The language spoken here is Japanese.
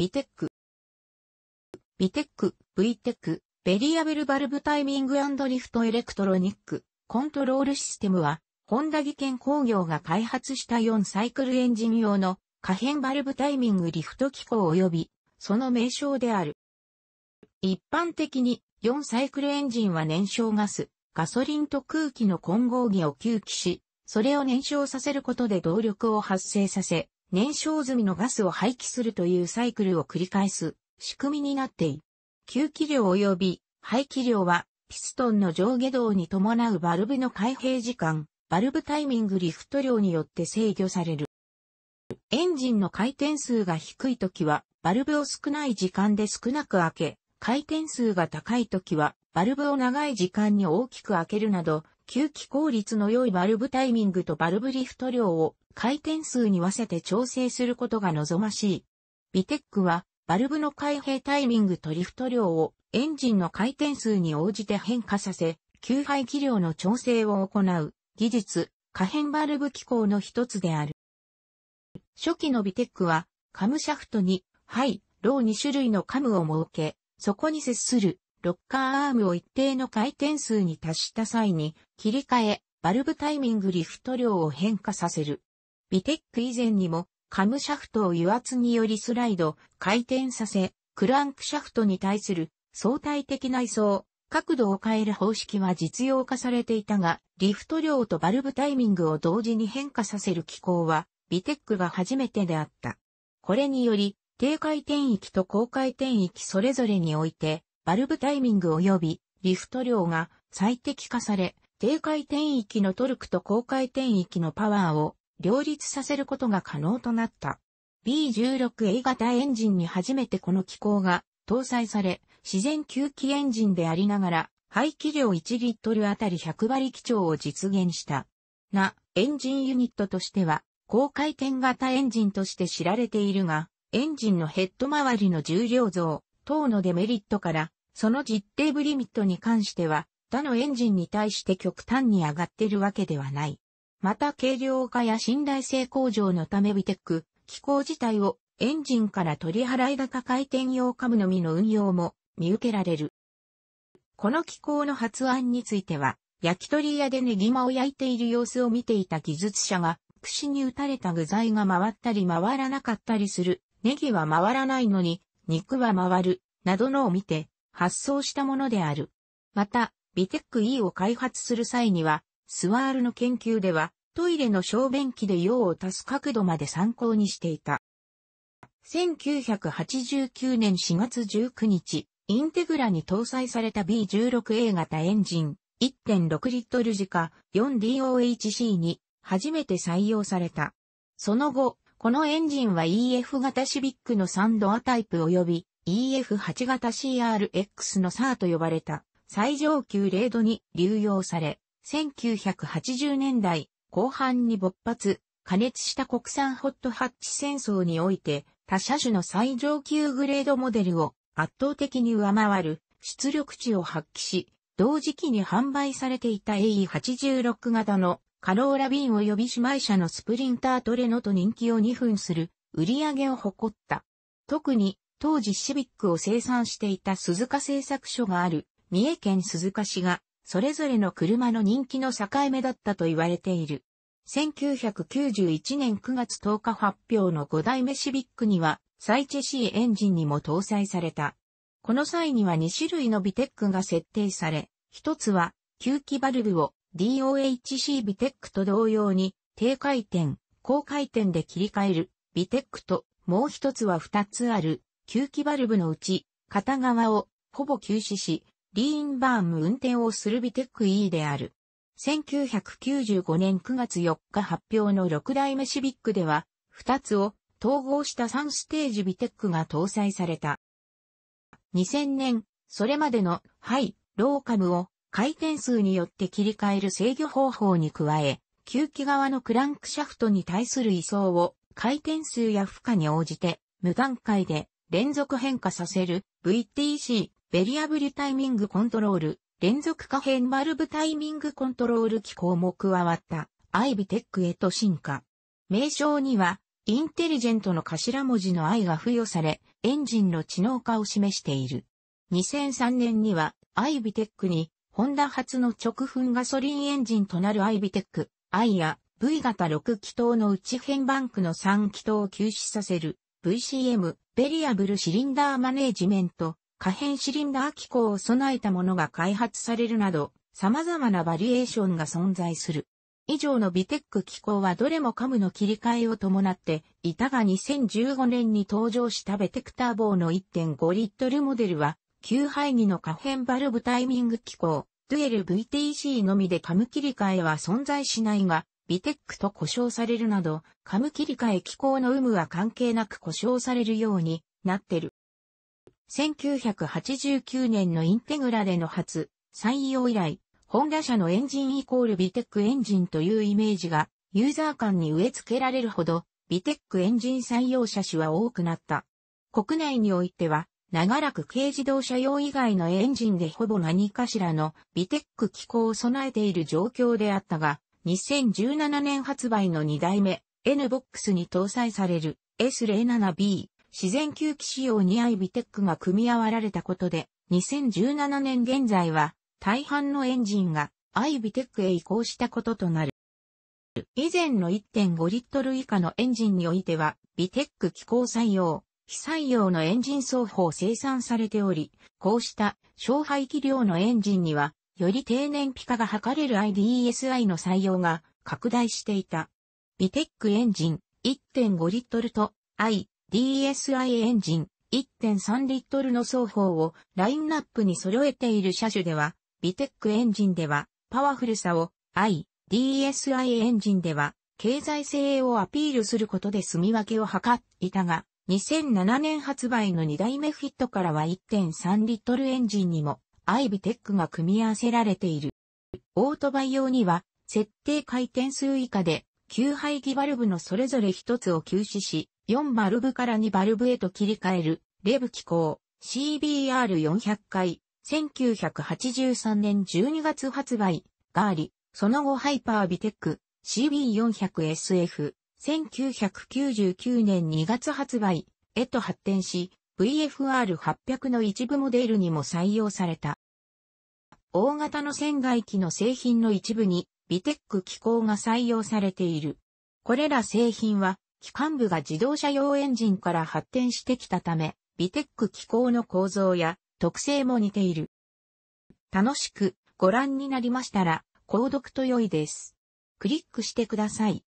ビテック。ビテック、V テック、ベリアブルバルブタイミングリフトエレクトロニック、コントロールシステムは、ホンダ技研工業が開発した4サイクルエンジン用の可変バルブタイミングリフト機構及び、その名称である。一般的に4サイクルエンジンは燃焼ガス、ガソリンと空気の混合気を吸気し、それを燃焼させることで動力を発生させ、燃焼済みのガスを廃棄するというサイクルを繰り返す仕組みになっている。吸気量及び排気量はピストンの上下動に伴うバルブの開閉時間、バルブタイミングリフト量によって制御される。エンジンの回転数が低い時は、バルブを少ない時間で少なく開け、回転数が高い時は、バルブを長い時間に大きく開けるなど、吸気効率の良いバルブタイミングとバルブリフト量を回転数に合わせて調整することが望ましい。ビテックは、バルブの開閉タイミングとリフト量をエンジンの回転数に応じて変化させ、給排気量の調整を行う技術、可変バルブ機構の一つである。初期のビテックは、カムシャフトに、ハイ、ロー2種類のカムを設け、そこに接するロッカーアームを一定の回転数に達した際に切り替え、バルブタイミングリフト量を変化させる。ビテック以前にも、カムシャフトを油圧によりスライド、回転させ、クランクシャフトに対する相対的内装、角度を変える方式は実用化されていたが、リフト量とバルブタイミングを同時に変化させる機構は、ビテックが初めてであった。これにより、低回転域と高回転域それぞれにおいて、バルブタイミング及びリフト量が最適化され、低回転域のトルクと高回転域のパワーを両立させることが可能となった。B16A 型エンジンに初めてこの機構が搭載され、自然吸気エンジンでありながら、排気量1リットルあたり100馬力超を実現した。な、エンジンユニットとしては、高回転型エンジンとして知られているが、エンジンのヘッド周りの重量増等のデメリットから、その実定ブリミットに関しては、他のエンジンに対して極端に上がっているわけではない。また軽量化や信頼性向上のためビテック、機構自体をエンジンから取り払い型回転用カムのみの運用も見受けられる。この機構の発案については、焼き鳥屋でネギマを焼いている様子を見ていた技術者が、串に打たれた具材が回ったり回らなかったりする、ネギは回らないのに、肉は回る、などのを見て、発想したものである。また、ビテック E を開発する際には、スワールの研究では、トイレの小便器で用を足す角度まで参考にしていた。1989年4月19日、インテグラに搭載された B16A 型エンジン、1.6リットル時価 4DOHC に初めて採用された。その後、このエンジンは EF 型シビックのサンドアタイプ及び EF8 型 CRX のサーと呼ばれた最上級レードに流用され、1980年代後半に勃発、加熱した国産ホットハッチ戦争において、他車種の最上級グレードモデルを圧倒的に上回る出力値を発揮し、同時期に販売されていた AE86 型のカローラビン及び姉妹車のスプリンタートレノと人気を2分する売り上げを誇った。特に当時シビックを生産していた鈴鹿製作所がある三重県鈴鹿市がそれぞれの車の人気の境目だったと言われている。1991年9月10日発表の5代目シビックには、サイチェシーエンジンにも搭載された。この際には2種類のビテックが設定され、一つは、吸気バルブを DOHC ビテックと同様に、低回転、高回転で切り替えるビテックと、もう一つは2つある、吸気バルブのうち、片側をほぼ休止し、リーンバーム運転をするビテック E である。1995年9月4日発表の6代目シビックでは、2つを統合した3ステージビテックが搭載された。2000年、それまでのハイ、ローカムを回転数によって切り替える制御方法に加え、吸気側のクランクシャフトに対する位相を回転数や負荷に応じて無段階で連続変化させる VTC ベリアブルタイミングコントロール、連続可変バルブタイミングコントロール機構も加わった、アイビテックへと進化。名称には、インテリジェントの頭文字の I が付与され、エンジンの知能化を示している。2003年には、アイビテックに、ホンダ初の直噴ガソリンエンジンとなるアイビテック、I や V 型6気筒の内変バンクの3気筒を休止させる、VCM、ベリアブルシリンダーマネージメント、可変シリンダー機構を備えたものが開発されるなど、様々なバリエーションが存在する。以上のビテック機構はどれもカムの切り替えを伴って、いたが2015年に登場したベテクター棒の1.5リットルモデルは、旧廃義の可変バルブタイミング機構、デュエル VTC のみでカム切り替えは存在しないが、ビテックと呼称されるなど、カム切り替え機構の有無は関係なく呼称されるようになってる。1989年のインテグラでの初採用以来、ホンダ社のエンジンイコールビテックエンジンというイメージがユーザー間に植え付けられるほど、ビテックエンジン採用者種は多くなった。国内においては、長らく軽自動車用以外のエンジンでほぼ何かしらのビテック機構を備えている状況であったが、2017年発売の2代目 N-BOX に搭載される S07B 自然吸気仕様にアイビテックが組み合わられたことで、2017年現在は、大半のエンジンがアイビテックへ移行したこととなる。以前の1.5リットル以下のエンジンにおいては、ビテック機構採用、非採用のエンジン双方生産されており、こうした小排気量のエンジンには、より低燃費化が図れる IDSI の採用が拡大していた。ビテックエンジン1.5リットルと I DSI エンジン1.3リットルの双方をラインナップに揃えている車種では、ビテックエンジンではパワフルさを I、DSI エンジンでは経済性をアピールすることで住み分けを図っていたが、2007年発売の2代目フィットからは1.3リットルエンジンにも I ビテックが組み合わせられている。オートバイ用には設定回転数以下で9排気バルブのそれぞれ一つを休止し、4バルブから2バルブへと切り替える、レブ機構、CBR400 回、1983年12月発売、ガーリ、その後ハイパービテック、CB400SF、1999年2月発売、へと発展し、VFR800 の一部モデルにも採用された。大型の船外機の製品の一部にビテック機構が採用されている。これら製品は、機関部が自動車用エンジンから発展してきたため、ビテック機構の構造や特性も似ている。楽しくご覧になりましたら、購読と良いです。クリックしてください。